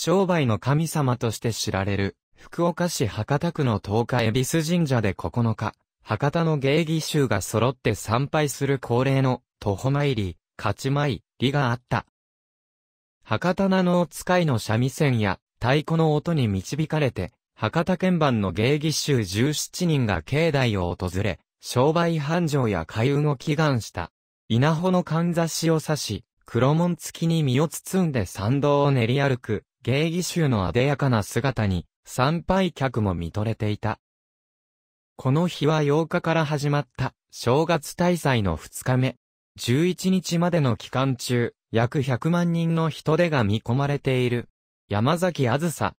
商売の神様として知られる、福岡市博多区の十日恵比寿神社で9日、博多の芸儀衆が揃って参拝する恒例の、徒歩参り、勝ち参りがあった。博多なの使いの三味線や、太鼓の音に導かれて、博多鍵盤の芸儀衆17人が境内を訪れ、商売繁盛や開運を祈願した。稲穂のかんざしを刺し、黒門付きに身を包んで参道を練り歩く、芸妓衆のあでやかな姿に、参拝客も見とれていた。この日は8日から始まった正月大祭の2日目。11日までの期間中、約100万人の人出が見込まれている。山崎あずさ、